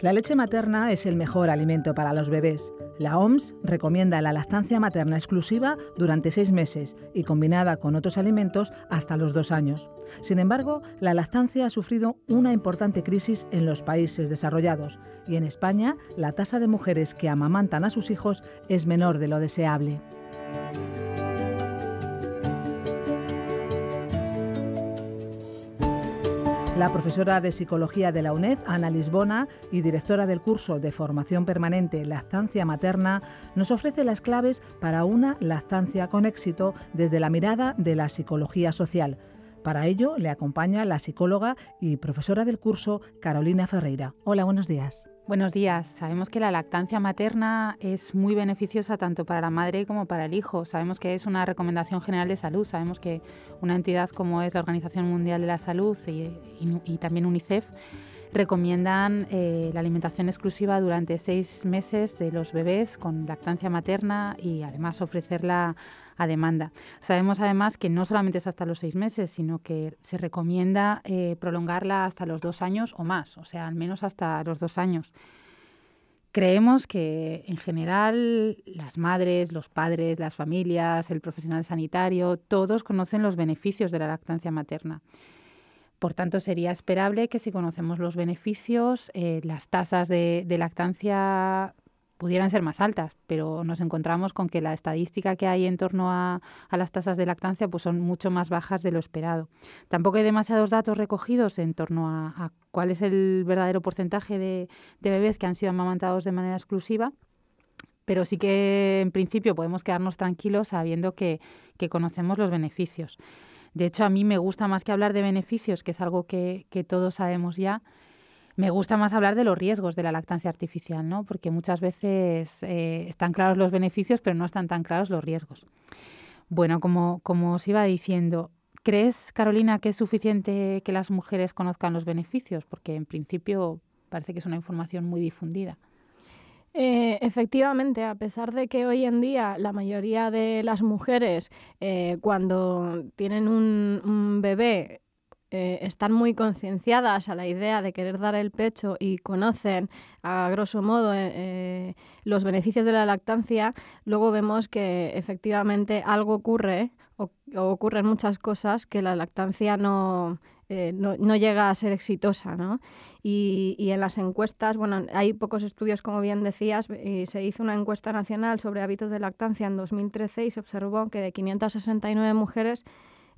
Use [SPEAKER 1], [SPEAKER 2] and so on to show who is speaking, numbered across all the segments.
[SPEAKER 1] La leche materna es el mejor alimento para los bebés. La OMS recomienda la lactancia materna exclusiva durante seis meses y combinada con otros alimentos hasta los dos años. Sin embargo, la lactancia ha sufrido una importante crisis en los países desarrollados y en España la tasa de mujeres que amamantan a sus hijos es menor de lo deseable. La profesora de Psicología de la UNED, Ana Lisbona, y directora del curso de formación permanente Lactancia Materna, nos ofrece las claves para una lactancia con éxito desde la mirada de la psicología social. Para ello le acompaña la psicóloga y profesora del curso Carolina Ferreira. Hola, buenos días.
[SPEAKER 2] Buenos días. Sabemos que la lactancia materna es muy beneficiosa tanto para la madre como para el hijo. Sabemos que es una recomendación general de salud. Sabemos que una entidad como es la Organización Mundial de la Salud y, también UNICEF recomiendan eh, la alimentación exclusiva durante seis meses de los bebés con lactancia materna y además ofrecerla demanda. Sabemos además que no solamente es hasta los seis meses, sino que se recomienda eh, prolongarla hasta los dos años o más, o sea, al menos hasta los dos años. Creemos que en general las madres, los padres, las familias, el profesional sanitario, todos conocen los beneficios de la lactancia materna. Por tanto, sería esperable que si conocemos los beneficios, eh, las tasas de lactancia pudieran ser más altas, pero nos encontramos con que la estadística que hay en torno a, las tasas de lactancia pues son mucho más bajas de lo esperado. Tampoco hay demasiados datos recogidos en torno a, cuál es el verdadero porcentaje de, bebés que han sido amamantados de manera exclusiva pero sí que en principio podemos quedarnos tranquilos sabiendo que, conocemos los beneficios. De hecho, a mí me gusta más que hablar de beneficios, que es algo que, que todos sabemos ya, me gusta más hablar de los riesgos de la lactancia artificial, ¿no? Porque muchas veces eh, están claros los beneficios, pero no están tan claros los riesgos. Bueno, como, os iba diciendo, ¿crees, Carolina, que es suficiente que las mujeres conozcan los beneficios? Porque en principio parece que es una información muy difundida.
[SPEAKER 3] Eh, efectivamente, a pesar de que hoy en día la mayoría de las mujeres eh, cuando tienen un bebé eh, están muy concienciadas a la idea de querer dar el pecho y conocen a grosso modo eh, eh, los beneficios de la lactancia, luego vemos que efectivamente algo ocurre o, ocurren muchas cosas que la lactancia no, llega a ser exitosa. ¿no? Y, y, en las encuestas, bueno, hay pocos estudios, como bien decías, y se hizo una encuesta nacional sobre hábitos de lactancia en 2013 y se observó que de 569 mujeres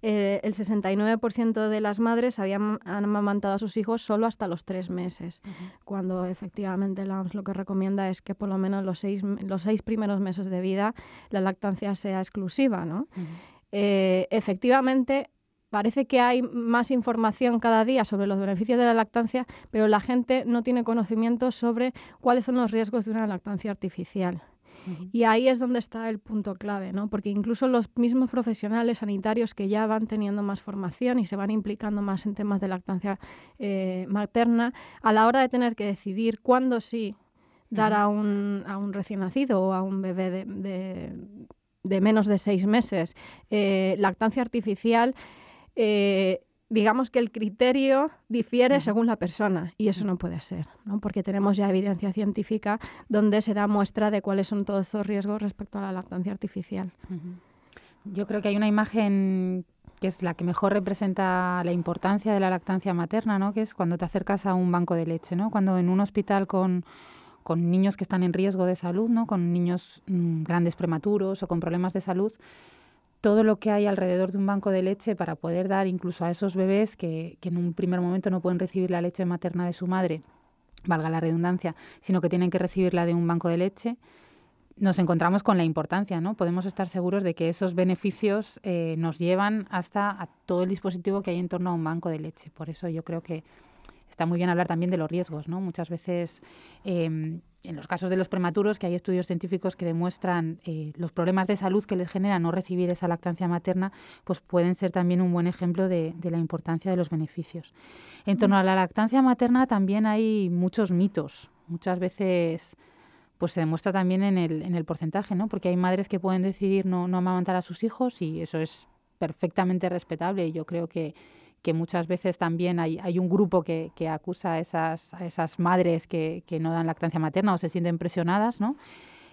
[SPEAKER 3] eh, el 69% de las madres habían amamantado a sus hijos solo hasta los tres meses, cuando efectivamente la OMS lo que recomienda es que por lo menos los seis, los primeros meses de vida la lactancia sea exclusiva. ¿no? Eh, efectivamente, parece que hay más información cada día sobre los beneficios de la lactancia, pero la gente no tiene conocimiento sobre cuáles son los riesgos de una lactancia artificial. Y ahí es donde está el punto clave, ¿no? Porque incluso los mismos profesionales sanitarios que ya van teniendo más formación y se van implicando más en temas de lactancia eh, materna, a la hora de tener que decidir cuándo sí dar a, un, a un recién nacido o a un bebé de, de, menos de seis meses eh, lactancia artificial, eh, digamos que el criterio difiere según la persona y eso mm. no puede ser, porque tenemos ya evidencia científica donde se da muestra de cuáles son todos esos riesgos respecto a la lactancia artificial. Yo creo que hay una imagen que es la que mejor representa
[SPEAKER 2] la importancia de la lactancia materna, ¿no? que es cuando te acercas a un banco de leche, ¿no? cuando en un hospital con, niños que están en riesgo de salud, ¿no? con niños mm, grandes prematuros o con problemas de salud, todo lo que hay alrededor de un banco de leche para poder dar incluso a esos bebés que, que en un primer momento no pueden recibir la leche materna de su madre, valga la redundancia, sino que tienen que recibirla de un banco de leche nos encontramos con la importancia, ¿no? Podemos estar seguros de que esos beneficios eh, nos llevan hasta a todo el dispositivo que hay en torno a un banco de leche. Por eso yo creo que está muy bien hablar también de los riesgos, ¿no? Muchas veces em, en los casos de los prematuros, que hay estudios científicos que demuestran eh, los problemas de salud que les genera no recibir esa lactancia materna, pues pueden ser también un buen ejemplo de, la importancia de los beneficios. En torno a la lactancia materna también hay muchos mitos. Muchas veces pues se demuestra también en el, porcentaje, ¿no? Porque hay madres que pueden decidir no, no amamantar a sus hijos y eso es perfectamente respetable y yo creo que que muchas veces también hay, un grupo que, acusa a esas, madres que, no dan lactancia materna o se sienten presionadas, ¿no?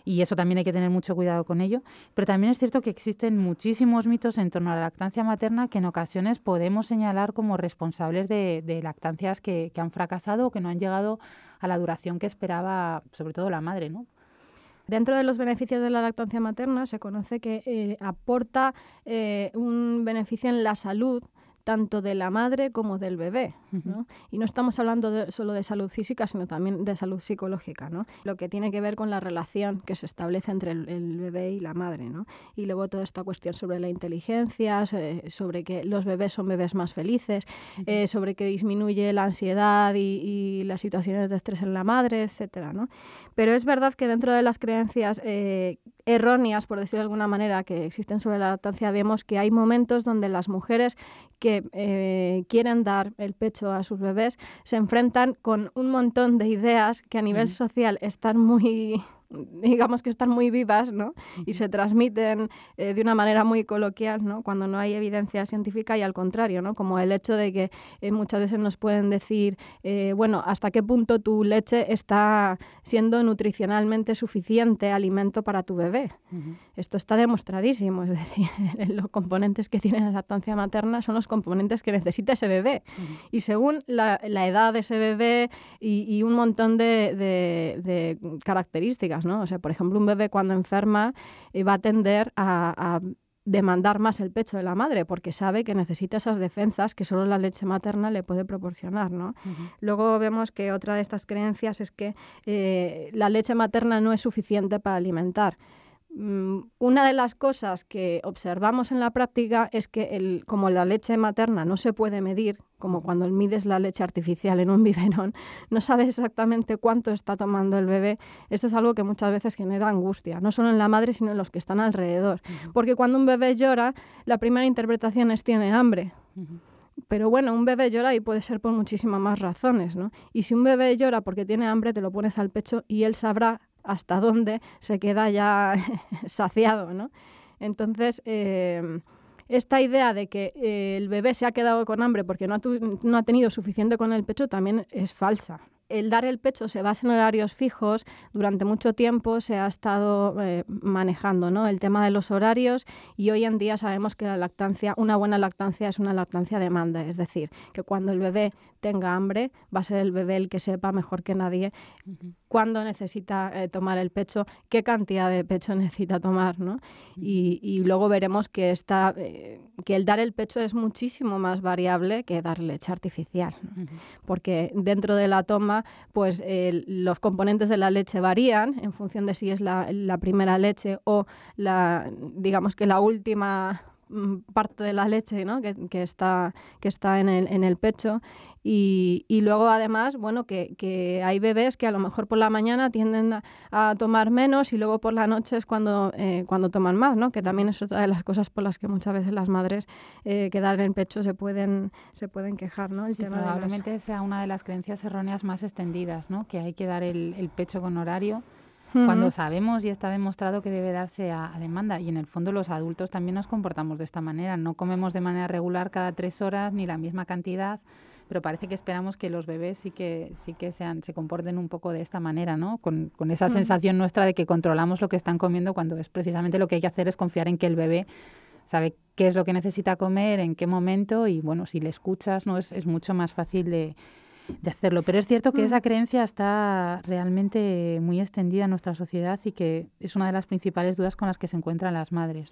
[SPEAKER 2] Y eso también hay que tener mucho cuidado con ello. Pero también es cierto que existen muchísimos mitos en torno a la lactancia materna que en ocasiones podemos señalar como responsables de, lactancias que, han fracasado o que no han llegado a la duración
[SPEAKER 3] que esperaba, sobre todo la madre, ¿no? Dentro de los beneficios de la lactancia materna se conoce que eh, aporta eh, un beneficio en la salud tanto de la madre como del bebé. Y no estamos hablando solo de salud física, sino también de salud psicológica, ¿no? lo que tiene que ver con la relación que se establece entre el, bebé y la madre. ¿no? Y luego toda esta cuestión sobre la inteligencia, sobre que los bebés son bebés más felices, eh, sobre que disminuye la ansiedad y, las situaciones de estrés en la madre, etc. Pero es verdad que dentro de las creencias eh, erróneas, por decir de alguna manera, que existen sobre la lactancia, vemos que hay momentos donde las mujeres que eh, quieren dar el pecho a sus bebés se enfrentan con un montón de ideas que a nivel mm. social están muy digamos que están muy vivas, ¿no? Y se transmiten eh, de una manera muy coloquial, ¿no? Cuando no hay evidencia científica y al contrario, ¿no? Como el hecho de que eh, muchas veces nos pueden decir, eh, bueno, hasta qué punto tu leche está siendo nutricionalmente suficiente alimento para tu bebé. Esto está demostradísimo, es decir, los componentes que tiene la lactancia materna son los componentes que necesita ese bebé. Y según la, edad de ese bebé y, un montón de características, por ejemplo, un bebé cuando enferma eh, va a tender a, demandar más el pecho de la madre porque sabe que necesita esas defensas que solo la leche materna le puede proporcionar. Luego vemos que otra de estas creencias es que eh, la leche materna no es suficiente para alimentar. Mm, una de las cosas que observamos en la práctica es que como la leche materna no se puede medir, como cuando mides la leche artificial en un biberón, no sabes exactamente cuánto está tomando el bebé. Esto es algo que muchas veces genera angustia, no solo en la madre, sino en los que están alrededor. Porque cuando un bebé llora, la primera interpretación es tiene hambre. Pero bueno, un bebé llora y puede ser por muchísimas más razones, ¿no? Y si un bebé llora porque tiene hambre, te lo pones al pecho y él sabrá hasta dónde se queda ya saciado, ¿no? Entonces, em, esta idea de que eh, el bebé se ha quedado con hambre porque no ha, tenido suficiente con el pecho también es falsa. El dar el pecho se basa en horarios fijos. Durante mucho tiempo se ha estado eh, manejando el tema de los horarios y hoy en día sabemos que la lactancia, una buena lactancia es una lactancia demanda, es decir, que cuando el bebé tenga hambre va a ser el bebé el que sepa mejor que nadie cuándo necesita eh, tomar el pecho, qué cantidad de pecho necesita tomar, ¿no? Y, luego veremos que, eh, que el dar el pecho es muchísimo más variable que dar leche artificial, porque dentro de la toma, pues eh, los componentes de la leche varían en función de si es la, la primera leche o la, digamos que la última Mm, parte de la leche que, está, en el, pecho. Y, luego además, bueno, que, hay bebés que a lo mejor por la mañana tienden a, tomar menos y luego por la noche es cuando, eh, cuando toman más, ¿no? Que también es otra de las cosas por las que muchas veces las madres eh, que dan el pecho se pueden, se pueden quejar, ¿no? probablemente sea una de las creencias erróneas más extendidas, ¿no? Que hay que dar
[SPEAKER 2] el pecho con horario cuando sabemos y está demostrado que debe darse a, demanda. Y en el fondo los adultos también nos comportamos de esta manera. No comemos de manera regular cada tres horas ni la misma cantidad, pero parece que esperamos que los bebés sí que, sí que sean, se comporten un poco de esta manera, ¿no? Con, esa sensación nuestra de que controlamos lo que están comiendo cuando es precisamente lo que hay que hacer es confiar en que el bebé sabe qué es lo que necesita comer, en qué momento y bueno, si le escuchas, ¿no? Es, es mucho más fácil de de hacerlo. Pero es cierto que mm. esa creencia está realmente muy extendida en nuestra sociedad y que es una de las principales dudas con las que se encuentran las madres,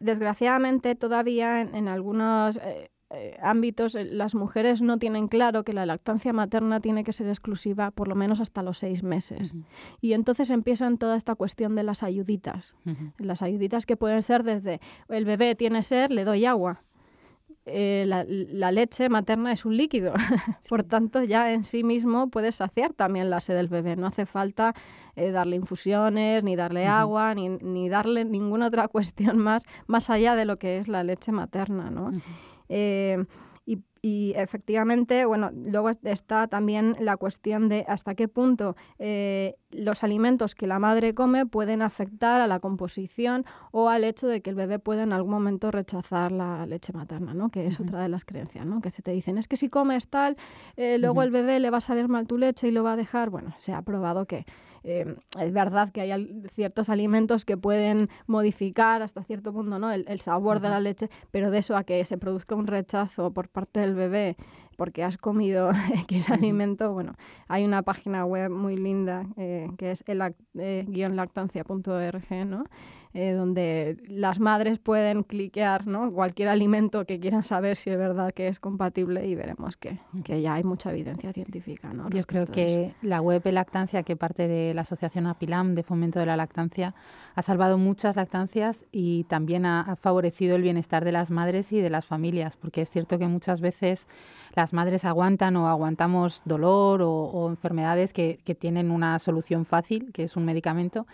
[SPEAKER 3] Desgraciadamente todavía en, algunos eh, eh, ámbitos eh, las mujeres no tienen claro que la lactancia materna tiene que ser exclusiva por lo menos hasta los seis meses. Y entonces empiezan toda esta cuestión de las ayuditas. Las ayuditas que pueden ser desde el bebé tiene ser, le doy agua eh, la, leche materna es un líquido, por tanto ya en sí mismo puedes saciar también la sed del bebé, no hace falta eh, darle infusiones, ni darle agua, ni, ni, darle ninguna otra cuestión más, más allá de lo que es la leche materna. ¿no? Y efectivamente, bueno, luego está también la cuestión de hasta qué punto eh, los alimentos que la madre come pueden afectar a la composición o al hecho de que el bebé pueda en algún momento rechazar la leche materna, ¿no? Que es otra de las creencias, ¿no? Que se te dicen, es que si comes tal, eh, luego el bebé le va a saber mal tu leche y lo va a dejar. Bueno, se ha probado que Em, es verdad que hay ciertos alimentos que pueden modificar hasta cierto punto ¿no? el, sabor de la leche, pero de eso a que se produzca un rechazo por parte del bebé porque has comido X alimento, bueno, hay una página web muy linda eh, que es el-lactancia.org, eh, ¿no? Eh, donde las madres pueden cliquear cualquier alimento que quieran saber si es verdad que es compatible y veremos que, mm. ya hay mucha evidencia científica.
[SPEAKER 2] Yo creo que la web Lactancia, que parte de la asociación APILAM de fomento de la lactancia, ha salvado muchas lactancias y también ha, favorecido el bienestar de las madres y de las familias, porque es cierto que muchas veces las madres aguantan o aguantamos dolor o, enfermedades que, que tienen una solución fácil, que es un medicamento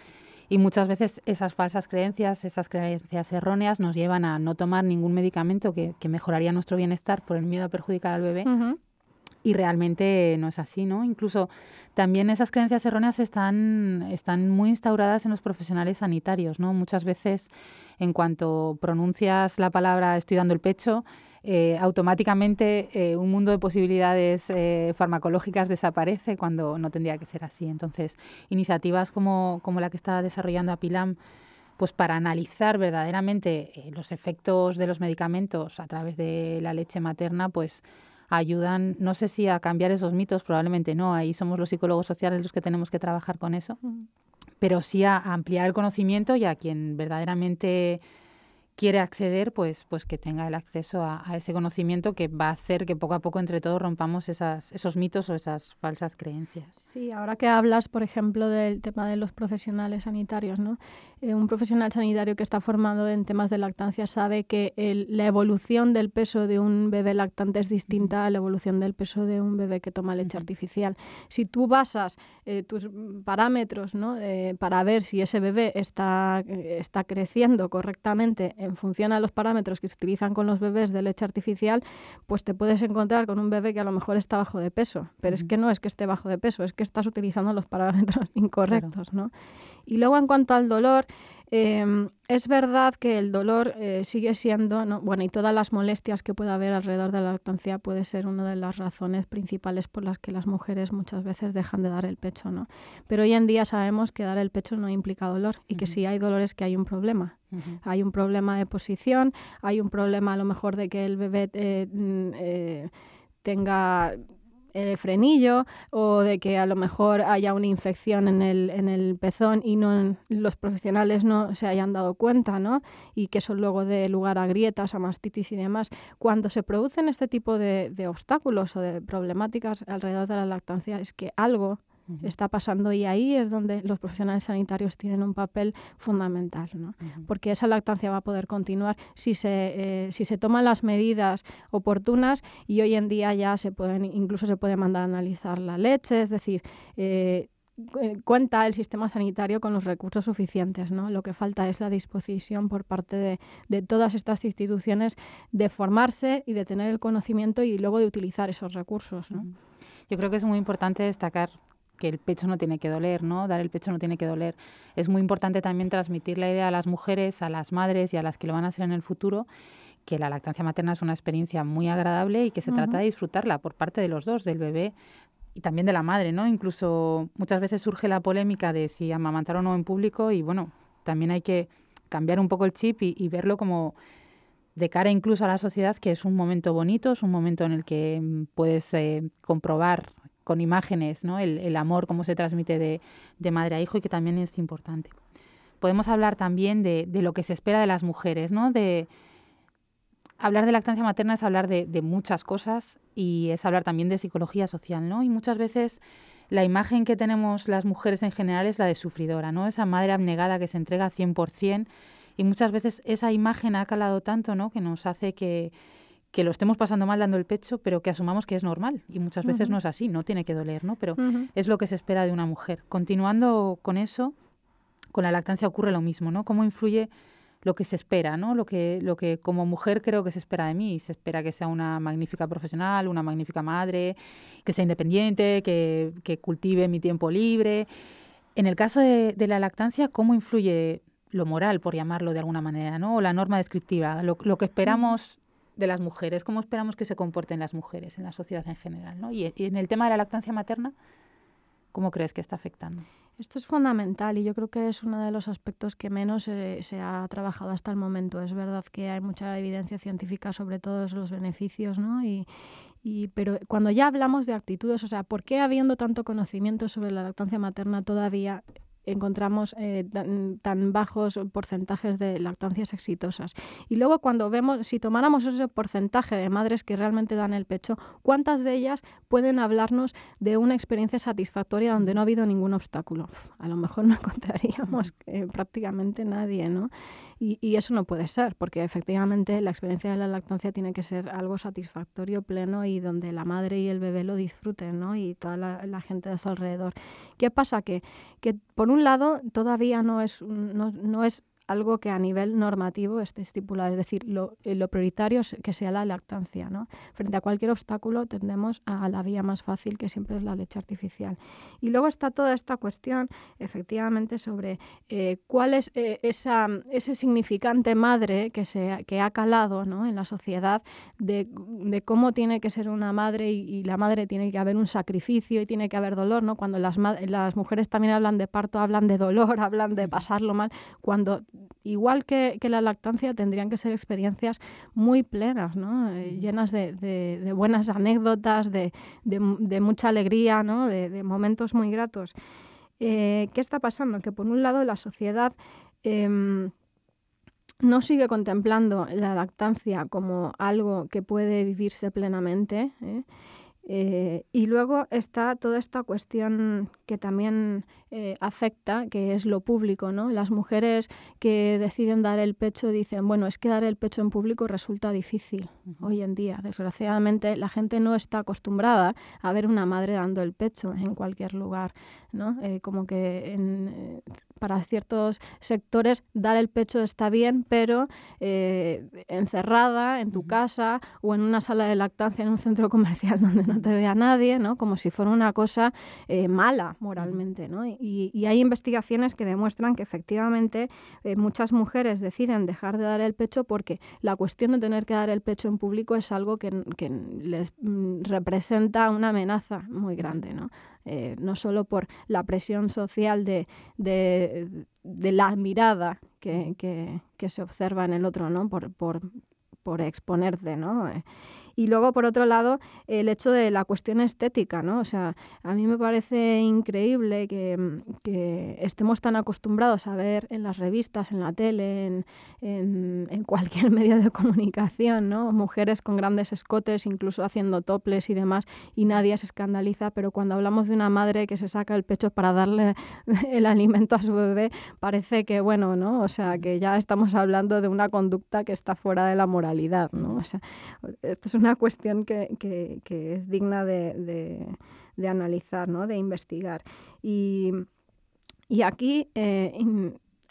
[SPEAKER 2] y muchas veces esas falsas creencias, esas creencias erróneas nos llevan a no tomar ningún medicamento que, mejoraría nuestro bienestar por el miedo a perjudicar al bebé. Y realmente no es así, ¿no? Incluso también esas creencias erróneas están, están muy instauradas en los profesionales sanitarios, ¿no? Muchas veces en cuanto pronuncias la palabra estoy dando el pecho, eh, automáticamente eh, un mundo de posibilidades eh, farmacológicas desaparece cuando no tendría que ser así. Entonces, iniciativas como, la que está desarrollando Apilam, pues para analizar verdaderamente los efectos de los medicamentos a través de la leche materna, pues ayudan, no sé si a cambiar esos mitos, probablemente no, ahí somos los psicólogos sociales los que tenemos que trabajar con eso, mm. pero sí a ampliar el conocimiento y a quien verdaderamente quiere acceder, pues, pues que tenga el acceso a, ese conocimiento que va a hacer que poco a poco entre todos rompamos esos mitos o esas falsas creencias.
[SPEAKER 3] Sí, ahora que hablas, por ejemplo, del tema de los profesionales sanitarios, ¿no? Eh, un profesional sanitario que está formado en temas de lactancia sabe que la evolución del peso de un bebé lactante es distinta a la evolución del peso de un bebé que toma leche artificial. Si tú basas eh, tus parámetros ¿no? Eh, para ver si ese bebé está, está creciendo correctamente en función a los parámetros que se utilizan con los bebés de leche artificial, pues te puedes encontrar con un bebé que a lo mejor está bajo de peso, pero es que no es que esté bajo de peso, es que estás utilizando los parámetros incorrectos, ¿no? Y luego en cuanto al dolor, Em, es verdad que el dolor eh, sigue siendo, bueno, y todas las molestias que pueda haber alrededor de la lactancia puede ser una de las razones principales por las que las mujeres muchas veces dejan de dar el pecho, ¿no? Pero hoy en día sabemos que dar el pecho no implica dolor y que si hay dolor es que hay un problema. Hay un problema de posición, hay un problema a lo mejor de que el bebé eh, mm, eh, tenga eh, frenillo o de que a lo mejor haya una infección en el, en el pezón y no los profesionales no se hayan dado cuenta, ¿no? Y que eso luego dé lugar a grietas, a mastitis y demás. Cuando se producen este tipo de, de obstáculos o de problemáticas alrededor de la lactancia es que algo está pasando y ahí es donde los profesionales sanitarios tienen un papel fundamental, ¿no? porque esa lactancia va a poder continuar si se, eh, si se toman las medidas oportunas y hoy en día ya se pueden, incluso se puede mandar a analizar la leche, es decir, eh, eh, cuenta el sistema sanitario con los recursos suficientes. ¿no? Lo que falta es la disposición por parte de, de, todas estas instituciones de formarse y de tener el conocimiento y luego de utilizar esos recursos.
[SPEAKER 2] Yo creo que es muy importante destacar que el pecho no tiene que doler, ¿no? Dar el pecho no tiene que doler. Es muy importante también transmitir la idea a las mujeres, a las madres y a las que lo van a hacer en el futuro que la lactancia materna es una experiencia muy agradable y que se trata de disfrutarla por parte de los dos, del bebé y también de la madre, ¿no? Incluso muchas veces surge la polémica de si amamantar o no en público y bueno, también hay que cambiar un poco el chip y, verlo como de cara incluso a la sociedad, que es un momento bonito, es un momento en el que mm, puedes eh, comprobar con imágenes, ¿no? el, amor, cómo se transmite de, madre a hijo y que también es importante. Podemos hablar también de, lo que se espera de las mujeres, ¿no? De, hablar de lactancia materna es hablar de, muchas cosas y es hablar también de psicología social, ¿no? Y muchas veces la imagen que tenemos las mujeres en general es la de sufridora, ¿no? Esa madre abnegada que se entrega 100% y muchas veces esa imagen ha calado tanto, ¿no? Que nos hace que, que lo estemos pasando mal dando el pecho, pero que asumamos que es normal. Y muchas veces no es así, no tiene que doler, ¿no? Pero es lo que se espera de una mujer. Continuando con eso, con la lactancia ocurre lo mismo, ¿no? ¿Cómo influye lo que se espera, ¿no? Lo que, lo que como mujer creo que se espera de mí. Se espera que sea una magnífica profesional, una magnífica madre, que sea independiente, que, cultive mi tiempo libre. En el caso de, la lactancia, ¿cómo influye lo moral, por llamarlo de alguna manera, ¿no? o la norma descriptiva, lo que esperamos de las mujeres, cómo esperamos que se comporten las mujeres en la sociedad en general. ¿no? Y, en el tema de la lactancia materna, ¿cómo crees que está afectando?
[SPEAKER 3] Esto es fundamental y yo creo que es uno de los aspectos que menos eh, se ha trabajado hasta el momento. Es verdad que hay mucha evidencia científica sobre todos los beneficios, ¿no? y, pero cuando ya hablamos de actitudes, o sea, ¿por qué habiendo tanto conocimiento sobre la lactancia materna todavía encontramos eh, tan, bajos porcentajes de lactancias exitosas. Y luego cuando vemos, si tomáramos ese porcentaje de madres que realmente dan el pecho, ¿cuántas de ellas pueden hablarnos de una experiencia satisfactoria donde no ha habido ningún obstáculo? A lo mejor no encontraríamos mm. eh, prácticamente nadie, ¿no? Y, eso no puede ser, porque efectivamente la experiencia de la lactancia tiene que ser algo satisfactorio, pleno y donde la madre y el bebé lo disfruten, ¿no? Y toda la, gente de su alrededor. ¿Qué pasa? Que, que por un lado todavía no es, no es algo que a nivel normativo esté estipulado, es decir, eh, lo, prioritario es que sea la lactancia. Frente a cualquier obstáculo tendemos a, la vía más fácil, que siempre es la leche artificial. Y luego está toda esta cuestión, efectivamente, sobre eh, cuál es eh, esa, ese significante madre que, se, que ha calado en la sociedad de, cómo tiene que ser una madre y, la madre tiene que haber un sacrificio y tiene que haber dolor. ¿no? Cuando las, las mujeres también hablan de parto, hablan de dolor, hablan de pasarlo mal, cuando igual que, la lactancia, tendrían que ser experiencias muy plenas, eh, mm. llenas de, buenas anécdotas, de, mucha alegría, de, momentos muy gratos. Eh, ¿Qué está pasando? Que por un lado la sociedad em, no sigue contemplando la lactancia como algo que puede vivirse plenamente. ¿eh? Eh, y luego está toda esta cuestión que también eh, afecta, que es lo público, ¿no? Las mujeres que deciden dar el pecho dicen, bueno, es que dar el pecho en público resulta difícil hoy en día. Desgraciadamente la gente no está acostumbrada a ver una madre dando el pecho en cualquier lugar, ¿no? Eh, como que en, para ciertos sectores dar el pecho está bien, pero eh, encerrada en tu casa o en una sala de lactancia en un centro comercial donde no te vea nadie, ¿no? como si fuera una cosa eh, mala moralmente. ¿no? Y, hay investigaciones que demuestran que efectivamente eh, muchas mujeres deciden dejar de dar el pecho porque la cuestión de tener que dar el pecho en público es algo que, que les mm, representa una amenaza muy grande. ¿no? Eh, no solo por la presión social de, de, la mirada mm. que, que, se observa en el otro, ¿no? Por, por, exponerte, ¿no? Eh, y luego, por otro lado, el hecho de la cuestión estética, ¿no? O sea, a mí me parece increíble que, que estemos tan acostumbrados a ver en las revistas, en la tele, en, cualquier medio de comunicación, ¿no? Mujeres con grandes escotes, incluso haciendo toples y demás, y nadie se escandaliza, pero cuando hablamos de una madre que se saca el pecho para darle el alimento a su bebé, parece que, bueno, ¿no? O sea, que ya estamos hablando de una conducta que está fuera de la moralidad, ¿no? esto es cuestión que, es digna de, analizar, ¿no? de investigar. Y, aquí eh,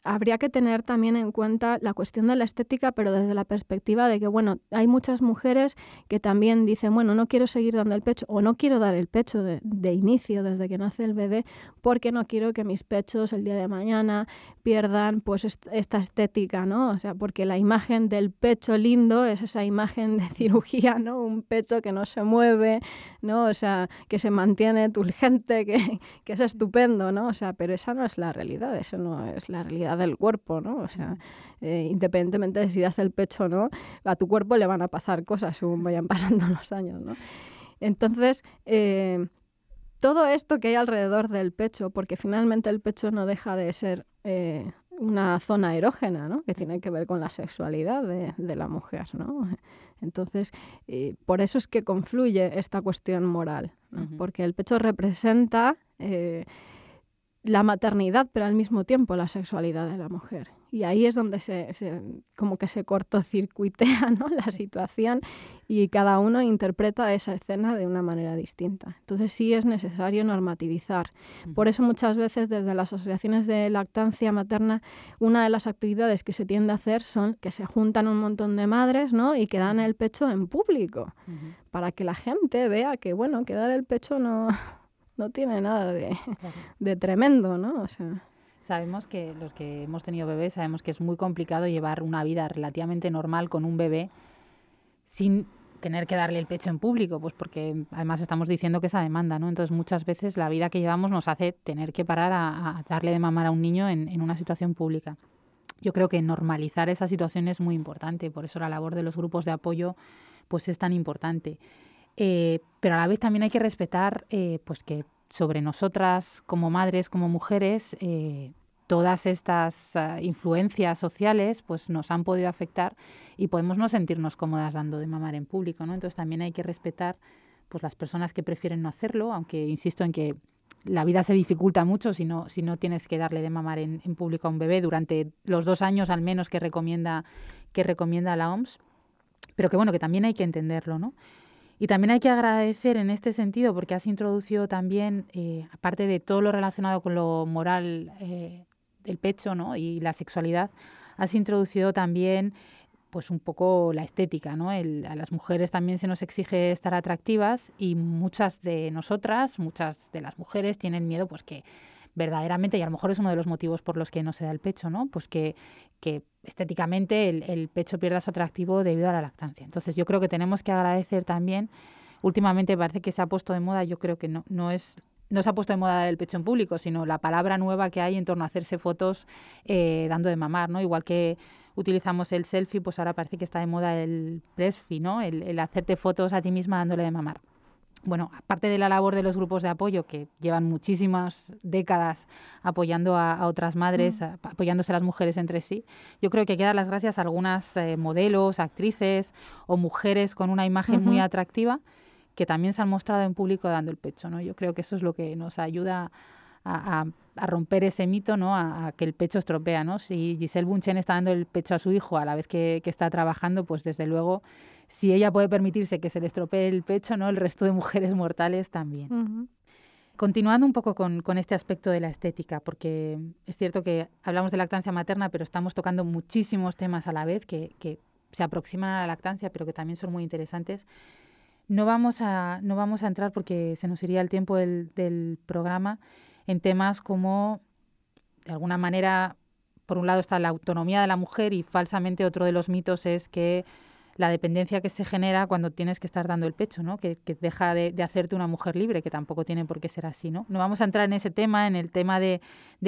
[SPEAKER 3] habría que tener también en cuenta la cuestión de la estética, pero desde la perspectiva de que, bueno, hay muchas mujeres que también dicen, bueno, no quiero seguir dando el pecho o no quiero dar el pecho de inicio desde que nace el bebé porque no quiero que mis pechos el día de mañana pierdan pues esta estética, ¿no? O sea, porque la imagen del pecho lindo es esa imagen de cirugía, ¿no? Un pecho que no se mueve, ¿no? O sea, que se mantiene turgente, que, que es estupendo, ¿no? O sea, pero esa no es la realidad, eso no es la realidad del cuerpo, ¿no? O sea, eh, independientemente de si das el pecho o no, a tu cuerpo le van a pasar cosas según vayan pasando los años, ¿no? Entonces, eh, todo esto que hay alrededor del pecho, porque finalmente el pecho no deja de ser eh, una zona erógena, ¿no? Que tiene que ver con la sexualidad de, de la mujer, ¿no? Entonces, eh, por eso es que confluye esta cuestión moral, porque el pecho representa eh, la maternidad, pero al mismo tiempo la sexualidad de la mujer. Y ahí es donde se, como que se cortocircuitea la situación y cada uno interpreta esa escena de una manera distinta. Entonces sí es necesario normativizar. Por eso muchas veces desde las asociaciones de lactancia materna, una de las actividades que se tiende a hacer son que se juntan un montón de madres ¿no? y que dan el pecho en público, para que la gente vea que, bueno, que dar el pecho no, no tiene nada de, tremendo, ¿no?
[SPEAKER 2] Sabemos que los que hemos tenido bebés sabemos que es muy complicado llevar una vida relativamente normal con un bebé sin tener que darle el pecho en público, pues porque además estamos diciendo que esa demanda, ¿no? Entonces muchas veces la vida que llevamos nos hace tener que parar a, darle de mamar a un niño en, una situación pública. Yo creo que normalizar esa situación es muy importante, por eso la labor de los grupos de apoyo pues es tan importante. Eh, pero a la vez también hay que respetar eh, pues que sobre nosotras como madres, como mujeres, eh, todas estas ah, influencias sociales pues nos han podido afectar y podemos no sentirnos cómodas dando de mamar en público, ¿no? Entonces también hay que respetar pues las personas que prefieren no hacerlo, aunque insisto en que la vida se dificulta mucho si no, si no tienes que darle de mamar en, público a un bebé durante los dos años al menos que recomienda, que recomienda la OMS. Pero que bueno, que también hay que entenderlo, ¿no? Y también hay que agradecer en este sentido, porque has introducido también, eh, aparte de todo lo relacionado con lo moral eh, del pecho ¿no? y la sexualidad, has introducido también pues un poco la estética, ¿no? a las mujeres también se nos exige estar atractivas y muchas de nosotras, muchas de las mujeres tienen miedo pues que verdaderamente, y a lo mejor es uno de los motivos por los que no se da el pecho, ¿no? Pues que, estéticamente el, pecho pierda su atractivo debido a la lactancia. Entonces yo creo que tenemos que agradecer también, últimamente parece que se ha puesto de moda, yo creo que no, es no se ha puesto de moda dar el pecho en público, sino la palabra nueva que hay en torno a hacerse fotos eh, dando de mamar, ¿no? Igual que utilizamos el selfie, pues ahora parece que está de moda el presfi, ¿no? El, el hacerte fotos a ti misma dándole de mamar bueno, aparte de la labor de los grupos de apoyo que llevan muchísimas décadas apoyando a, otras madres, mm. apoyándose las mujeres entre sí, yo creo que hay que dar las gracias a algunas eh, modelos, actrices o mujeres con una imagen muy atractiva que también se han mostrado en público dando el pecho, ¿no? Yo creo que eso es lo que nos ayuda a, romper ese mito, ¿no? A, que el pecho estropea, ¿no? Si Giselle Bunchen está dando el pecho a su hijo a la vez que está trabajando, pues desde luego si ella puede permitirse que se le estropee el pecho, ¿no? el resto de mujeres mortales también. Continuando un poco con, este aspecto de la estética, porque es cierto que hablamos de lactancia materna, pero estamos tocando muchísimos temas a la vez que, se aproximan a la lactancia, pero que también son muy interesantes. No vamos a, no vamos a entrar, porque se nos iría el tiempo del programa, en temas como, de alguna manera, por un lado está la autonomía de la mujer y falsamente otro de los mitos es que la dependencia que se genera cuando tienes que estar dando el pecho, ¿no? que, deja de, hacerte una mujer libre, que tampoco tiene por qué ser así. No, no vamos a entrar en ese tema, en el tema de,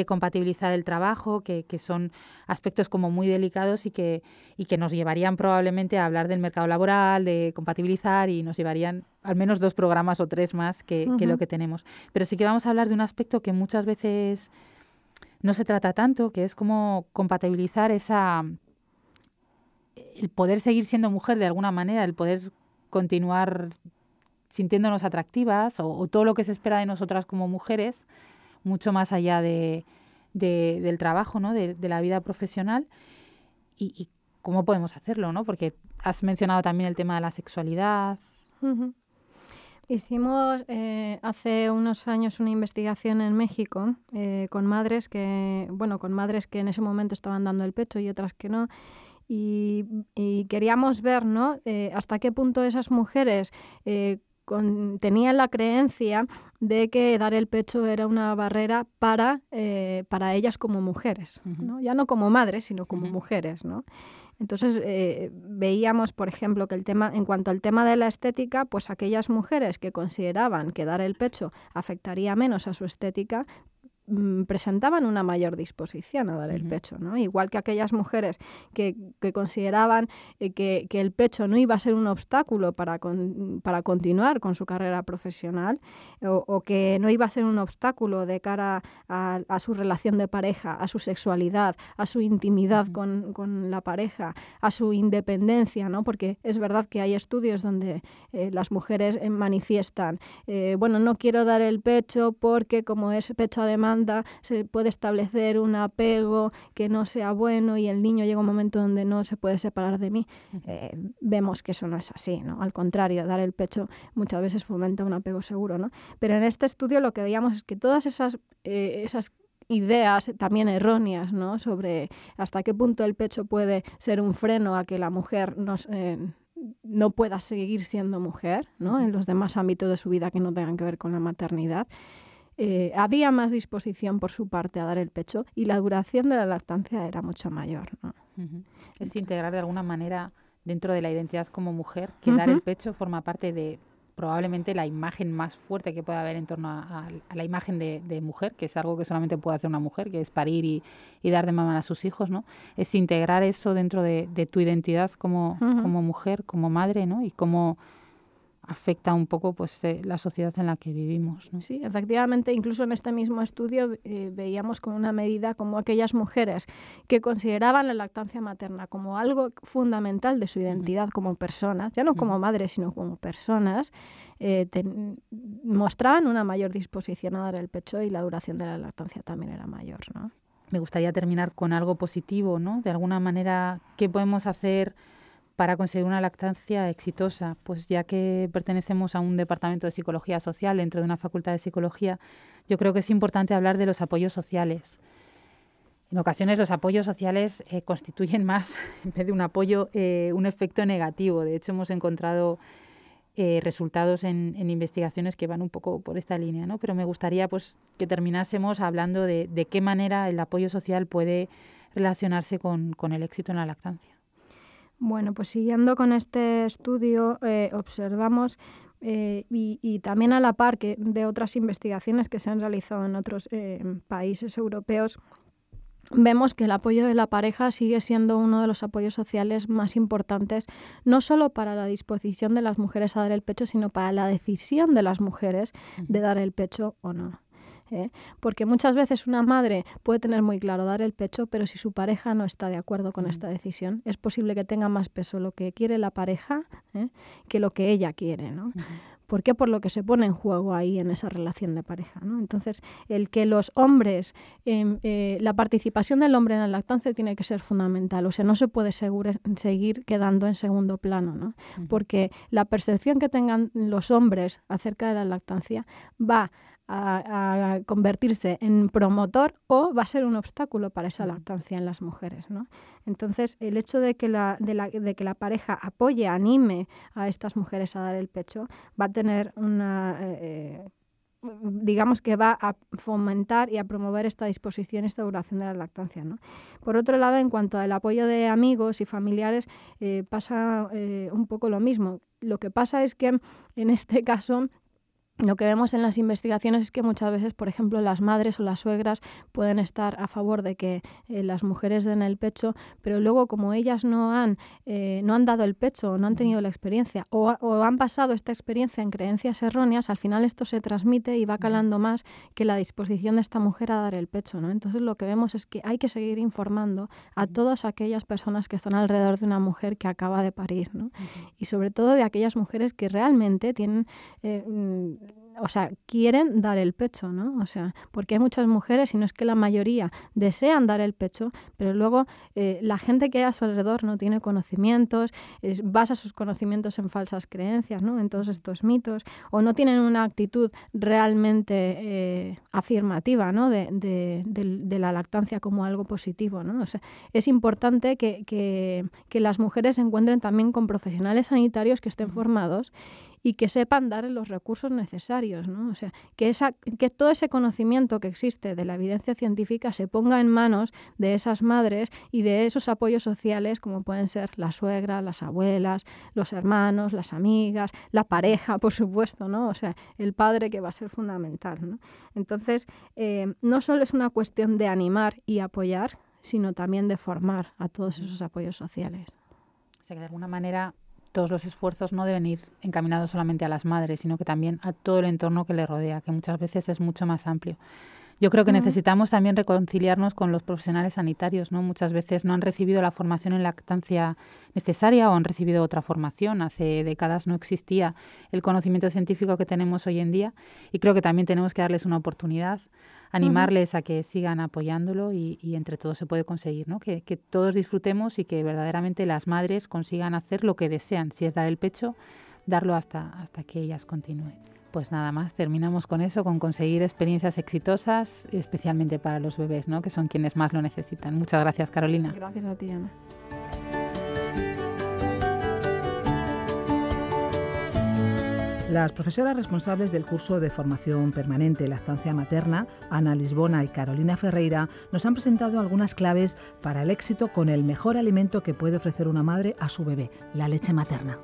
[SPEAKER 2] compatibilizar el trabajo, que, son aspectos como muy delicados y que, y que nos llevarían probablemente a hablar del mercado laboral, de compatibilizar y nos llevarían al menos dos programas o tres más que, que lo que tenemos. Pero sí que vamos a hablar de un aspecto que muchas veces no se trata tanto, que es como compatibilizar esa el poder seguir siendo mujer de alguna manera, el poder continuar sintiéndonos atractivas o, todo lo que se espera de nosotras como mujeres, mucho más allá de, del trabajo, ¿no? de, la vida profesional y, cómo podemos hacerlo, ¿no? porque has mencionado también el tema de la sexualidad.
[SPEAKER 3] Hicimos eh, hace unos años una investigación en México eh, con madres que, bueno, con madres que en ese momento estaban dando el pecho y otras que no y, queríamos ver eh, hasta qué punto esas mujeres eh, tenían la creencia de que dar el pecho era una barrera para, eh, para ellas como mujeres, ya no como madres, sino como mujeres. Entonces veíamos, por ejemplo, que el tema, en cuanto al tema de la estética, pues aquellas mujeres que consideraban que dar el pecho afectaría menos a su estética Mm, presentaban una mayor disposición a dar el pecho, ¿no? Igual que aquellas mujeres que, consideraban eh, que, el pecho no iba a ser un obstáculo para, para continuar con su carrera profesional o, que no iba a ser un obstáculo de cara a, su relación de pareja, a su sexualidad, a su intimidad con, la pareja, a su independencia, ¿no? Porque es verdad que hay estudios donde eh, las mujeres eh, manifiestan, bueno, no quiero dar el pecho porque como es pecho además se puede establecer un apego que no sea bueno y el niño llega un momento donde no se puede separar de mí. Eh, vemos que eso no es así, ¿no? Al contrario, dar el pecho muchas veces fomenta un apego seguro, Pero en este estudio lo que veíamos es que todas esas, eh, esas ideas también erróneas sobre hasta qué punto el pecho puede ser un freno a que la mujer no eh, pueda seguir siendo mujer ¿no? en los demás ámbitos de su vida que no tengan que ver con la maternidad. Eh, había más disposición por su parte a dar el pecho y la duración de la lactancia era mucho mayor. Es integrar
[SPEAKER 2] de alguna manera dentro de la identidad como mujer que dar el pecho forma parte de probablemente la imagen más fuerte que pueda haber en torno a, la imagen de, mujer, que es algo que solamente puede hacer una mujer, que es parir y, dar de mamá a sus hijos, ¿no? Es integrar eso dentro de, tu identidad como, como mujer, como madre, ¿no? Y como afecta un poco pues, eh, la sociedad en la que vivimos.
[SPEAKER 3] Sí, efectivamente, incluso en este mismo estudio eh, veíamos con una medida como aquellas mujeres que consideraban la lactancia materna como algo fundamental de su identidad como personas, ya no como madres, sino como personas, eh, mostraban una mayor disposición a dar el pecho y la duración de la lactancia
[SPEAKER 2] también era mayor. Me gustaría terminar con algo positivo, ¿no? De alguna manera, ¿qué podemos hacer? para conseguir una lactancia exitosa. Pues ya que pertenecemos a un departamento de psicología social dentro de una facultad de psicología, yo creo que es importante hablar de los apoyos sociales. En ocasiones los apoyos sociales eh, constituyen más, en vez de un apoyo, eh, un efecto negativo. De hecho, hemos encontrado eh, resultados en, investigaciones que van un poco por esta línea, ¿no? Pero me gustaría pues, que terminásemos hablando de, qué manera el apoyo social puede relacionarse con el éxito en la lactancia.
[SPEAKER 3] Bueno, pues siguiendo con este estudio, eh, observamos eh, y, y, también a la par que de otras investigaciones que se han realizado en otros eh, países europeos, vemos que el apoyo de la pareja sigue siendo uno de los apoyos sociales más importantes, no solo para la disposición de las mujeres a dar el pecho, sino para la decisión de las mujeres de dar el pecho o no. ¿eh? Porque muchas veces una madre puede tener muy claro dar el pecho, pero si su pareja no está de acuerdo con mm. esta decisión, es posible que tenga más peso lo que quiere la pareja ¿eh? que lo que ella quiere, ¿no? ¿Por qué? Por lo que se pone en juego ahí en esa relación de pareja. Entonces, el que los hombres, em, eh, la participación del hombre en la lactancia tiene que ser fundamental. O sea, no se puede seguir quedando en segundo plano, ¿no? porque la percepción que tengan los hombres acerca de la lactancia va a, convertirse en promotor o va a ser un obstáculo para esa lactancia en las mujeres. ¿no? Entonces, el hecho de que la, pareja apoye, anime a estas mujeres a dar el pecho, va a tener una... Eh, digamos que va a fomentar y a promover esta disposición, esta duración de la lactancia. ¿no? Por otro lado, en cuanto al apoyo de amigos y familiares, eh, pasa eh, un poco lo mismo. Lo que pasa es que en este caso lo que vemos en las investigaciones es que muchas veces, por ejemplo, las madres o las suegras pueden estar a favor de que eh, las mujeres den el pecho, pero luego como ellas no han, eh, no han dado el pecho, no han tenido la experiencia o, han pasado esta experiencia en creencias erróneas, al final esto se transmite y va mm. calando más que la disposición de esta mujer a dar el pecho. ¿no? Entonces lo que vemos es que hay que seguir informando a mm. todas aquellas personas que están alrededor de una mujer que acaba de parir ¿no? y sobre todo de aquellas mujeres que realmente tienen... Eh, mm, o sea, quieren dar el pecho, ¿no? O sea, porque hay muchas mujeres, y no es que la mayoría desean dar el pecho, pero luego eh, la gente que hay a su alrededor no tiene conocimientos, basa sus conocimientos en falsas creencias, ¿no? En todos estos mitos, o no tienen una actitud realmente eh, afirmativa, ¿no? De, la lactancia como algo positivo, ¿no? O sea, es importante que, que las mujeres se encuentren también con profesionales sanitarios que estén formados y que sepan dar los recursos necesarios, ¿no? O sea, que, esa, que todo ese conocimiento que existe de la evidencia científica se ponga en manos de esas madres y de esos apoyos sociales como pueden ser la suegra, las abuelas, los hermanos, las amigas, la pareja, por supuesto, ¿no? O sea, el padre que va a ser fundamental, Entonces, eh, no solo es una cuestión de animar y apoyar, sino también de formar a todos esos apoyos sociales. O que de alguna manera todos los esfuerzos no deben ir encaminados solamente a las madres,
[SPEAKER 2] sino que también a todo el entorno que le rodea, que muchas veces es mucho más amplio. Yo creo que mm. necesitamos también reconciliarnos con los profesionales sanitarios, ¿no? Muchas veces no han recibido la formación en lactancia necesaria o han recibido otra formación. Hace décadas no existía el conocimiento científico que tenemos hoy en día y creo que también tenemos que darles una oportunidad
[SPEAKER 3] animarles
[SPEAKER 2] a que sigan apoyándolo y, entre todos se puede conseguir, ¿no? Que, todos disfrutemos y que verdaderamente las madres consigan hacer lo que desean, si es dar el pecho, darlo hasta, hasta que ellas continúen. Pues nada más, terminamos con eso, con conseguir experiencias exitosas, especialmente para los bebés, ¿no? que son quienes más lo necesitan. Muchas gracias, Carolina.
[SPEAKER 3] Gracias a ti, Ana.
[SPEAKER 1] Las profesoras responsables del curso de formación permanente Lactancia Materna, Ana Lisbona y Carolina Ferreira, nos han presentado algunas claves para el éxito con el mejor alimento que puede ofrecer una madre a su bebé, la leche materna.